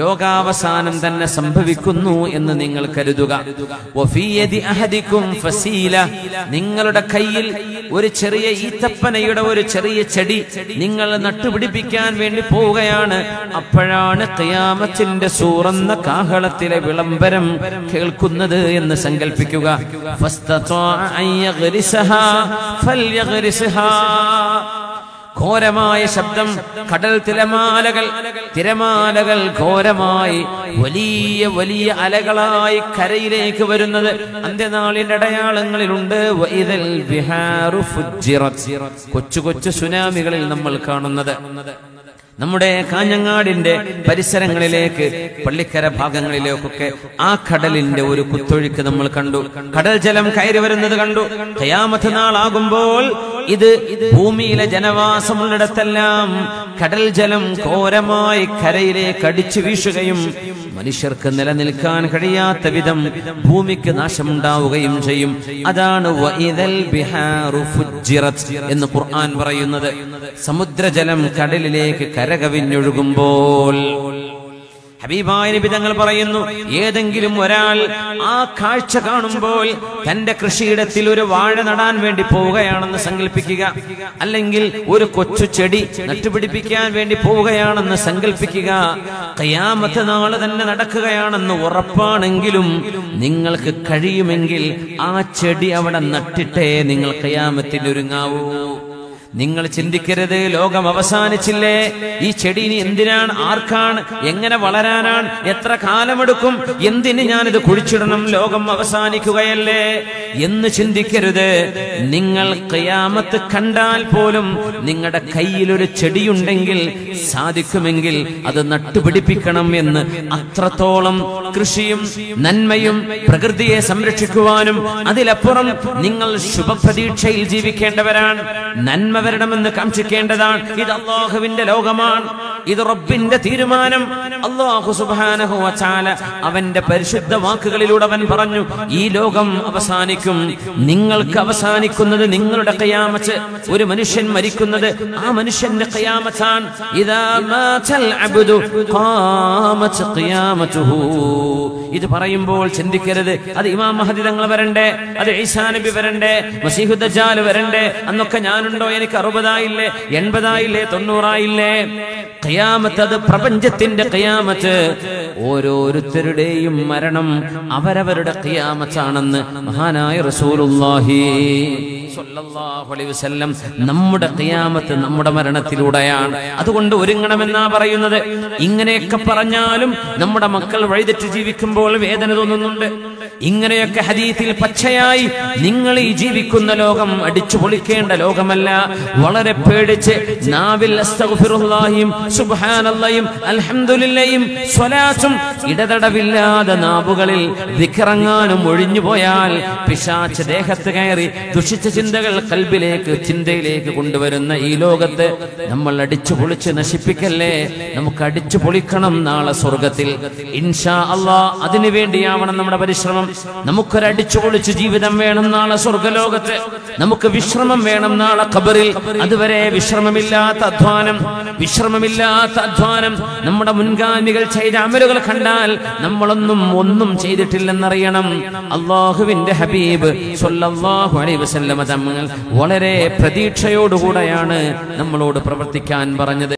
ലോകാവസാനം തന്നെ സംഭവിക്കുന്നു എന്ന് നിങ്ങൾ കരുതുക നിങ്ങളുടെ കയ്യിൽ ഒരു ചെറിയ ഈത്തപ്പനയുടെ ഒരു ചെറിയ ചെടി നിങ്ങൾ നട്ടുപിടിപ്പിക്കാൻ വേണ്ടി പോവുകയാണ് അപ്പോഴാണ് കയാമത്തിന്റെ സൂറന്ന കാഹളത്തിലെ വിളംബരം കേൾക്കുന്നത് എന്ന് സങ്കല്പിക്കുക ഫസ്തത്വ ഘോരമായ ശബ്ദം കടൽ തിരമാലകൾ തിരമാലകൾ ഘോരമായി വലിയ വലിയ അലകളായി കരയിലേക്ക് വരുന്നത് അന്ത്യനാളിന്റെ അടയാളങ്ങളിലുണ്ട് കൊച്ചു കൊച്ചു സുനാമികളിൽ നമ്മൾ കാണുന്നത് നമ്മുടെ കാഞ്ഞങ്ങാടിന്റെ പരിസരങ്ങളിലേക്ക് പള്ളിക്കര ഭാഗങ്ങളിലേക്കൊക്കെ ആ കടലിന്റെ ഒരു കുത്തൊഴുക്ക് നമ്മൾ കണ്ടു കടൽ ജലം കയറി വരുന്നത് കണ്ടു കയാമത്ത് നാളാകുമ്പോൾ ഇത് ഭൂമിയിലെ ജനവാസമുള്ളിടത്തെല്ലാം കടൽ ജലം ഘോരമായി കരയിലേക്ക് അടിച്ചു വീശുകയും മനുഷ്യർക്ക് നിലനിൽക്കാൻ കഴിയാത്ത വിധം ഭൂമിക്ക് നാശമുണ്ടാവുകയും ചെയ്യും അതാണ് എന്ന് ഖുർആൻ പറയുന്നത് സമുദ്രജലം കടലിലേക്ക് കര കര കവിഞ്ഞൊഴുകുമ്പോൾ ഹബീബായ തങ്ങൾ പറയുന്നു ഏതെങ്കിലും ഒരാൾ ആ കാഴ്ച കാണുമ്പോൾ തന്റെ കൃഷിയിടത്തിൽ ഒരു വാഴ നടാൻ വേണ്ടി പോവുകയാണെന്ന് സങ്കല്പിക്കുക അല്ലെങ്കിൽ ഒരു കൊച്ചു ചെടി നട്ടുപിടിപ്പിക്കാൻ വേണ്ടി പോവുകയാണെന്ന് സങ്കല്പിക്കുക കയാമത്തെ നാള് തന്നെ നടക്കുകയാണെന്ന് ഉറപ്പാണെങ്കിലും നിങ്ങൾക്ക് കഴിയുമെങ്കിൽ ആ ചെടി അവിടെ നട്ടിട്ടേ നിങ്ങൾ കയാമത്തിന് ഒരുങ്ങാവൂ നിങ്ങൾ ചിന്തിക്കരുത് ലോകം അവസാനിച്ചില്ലേ ഈ ചെടി ഇനി എന്തിനാണ് ആർക്കാണ് എങ്ങനെ വളരാനാണ് എത്ര കാലമെടുക്കും എന്തിന് ഞാനിത് കുഴിച്ചിടണം ലോകം അവസാനിക്കുകയല്ലേ എന്ന് ചിന്തിക്കരുത് നിങ്ങൾ കയാമത്ത് കണ്ടാൽ പോലും നിങ്ങളുടെ കയ്യിലൊരു ചെടിയുണ്ടെങ്കിൽ സാധിക്കുമെങ്കിൽ അത് നട്ടുപിടിപ്പിക്കണം എന്ന് അത്രത്തോളം കൃഷിയും നന്മയും പ്രകൃതിയെ സംരക്ഷിക്കുവാനും അതിലപ്പുറം നിങ്ങൾ ശുഭപ്രതീക്ഷയിൽ ജീവിക്കേണ്ടവരാണ് നന്മ വരണമെന്ന് കാംക്ഷിക്കേണ്ടതാണ് ഇത് അള്ളാഹുവിന്റെ ലോകമാണ് ഇത് റബ്ബിന്റെ തീരുമാനം അള്ളാഹു സുബാനഹു വച്ചാല അവന്റെ പരിശുദ്ധ വാക്കുകളിലൂടെ അവൻ പറഞ്ഞു ഈ ലോകം അവസാനിക്കും നിങ്ങൾക്ക് അവസാനിക്കുന്നത് നിങ്ങളുടെ കയാമച്ച് ഒരു മനുഷ്യൻ മരിക്കുന്നത് ആ മനുഷ്യന്റെ കയാമച്ചാൻ ഇത് പറയുമ്പോൾ ചിന്തിക്കരുത് അത് ഇമാം മഹദി തങ്ങൾ വരണ്ടേ അത് ഈസാ നബി വരണ്ടേ മസീഹുദ്ജാല് വരണ്ടേ അന്നൊക്കെ ഞാനുണ്ടോ എനിക്ക് അറുപതായില്ലേ എൺപതായില്ലേ തൊണ്ണൂറായില്ലേ ഖിയാമത്ത് അത് പ്രപഞ്ചത്തിന്റെ കയാമത്ത് ഓരോരുത്തരുടെയും മരണം അവരവരുടെ കയാമത്താണെന്ന് മഹാനായ റസൂലുള്ളാഹി നമ്മുടെ കയാമത്ത് നമ്മുടെ മരണത്തിലൂടെയാണ് അതുകൊണ്ട് ഒരുങ്ങണമെന്നാ പറയുന്നത് ഇങ്ങനെയൊക്കെ പറഞ്ഞാലും നമ്മുടെ മക്കൾ വഴിതെറ്റ് ജീവിക്കുമ്പോൾ വേദന തോന്നുന്നുണ്ട് ഇങ്ങനെയൊക്കെ ഹദീത്തിൽ പച്ചയായി നിങ്ങൾ ഈ ജീവിക്കുന്ന ലോകം അടിച്ചു പൊളിക്കേണ്ട ലോകമല്ല വളരെ പേടിച്ച് നാവിൽ ഇടതടവില്ലാതെ നാവുകളിൽ വിക്രങ്ങാനും ഒഴിഞ്ഞു പോയാൽ പിശാച്ച് ദേഹത്ത് കയറി ദുഷിച്ച ചിന്തകൾ കൽബിലേക്ക് ചിന്തയിലേക്ക് കൊണ്ടുവരുന്ന ഈ ലോകത്ത് നമ്മൾ അടിച്ചു പൊളിച്ച് നശിപ്പിക്കല്ലേ നമുക്ക് അടിച്ചു പൊളിക്കണം നാളെ സ്വർഗത്തിൽ ഇൻഷാ അള്ളാ അതിനു വേണ്ടിയാവണം നമ്മുടെ പരിശ്രമം വിശ്രമം നമുക്കൊരടിച്ചു പൊളിച്ച് ജീവിതം വേണം നാളെ സ്വർഗലോകത്ത് നമുക്ക് വിശ്രമം വേണം നാളെ ഖബറിൽ അതുവരെ വിശ്രമമില്ലാത്ത അധ്വാനം വിശ്രമമില്ലാത്ത അധ്വാനം നമ്മുടെ മുൻഗാമികൾ ചെയ്ത അമലുകൾ കണ്ടാൽ നമ്മളൊന്നും ഒന്നും ചെയ്തിട്ടില്ലെന്നറിയണം അള്ളാഹുവിന്റെ ഹബീബ് വളരെ പ്രതീക്ഷയോടുകൂടെയാണ് നമ്മളോട് പ്രവർത്തിക്കാൻ പറഞ്ഞത്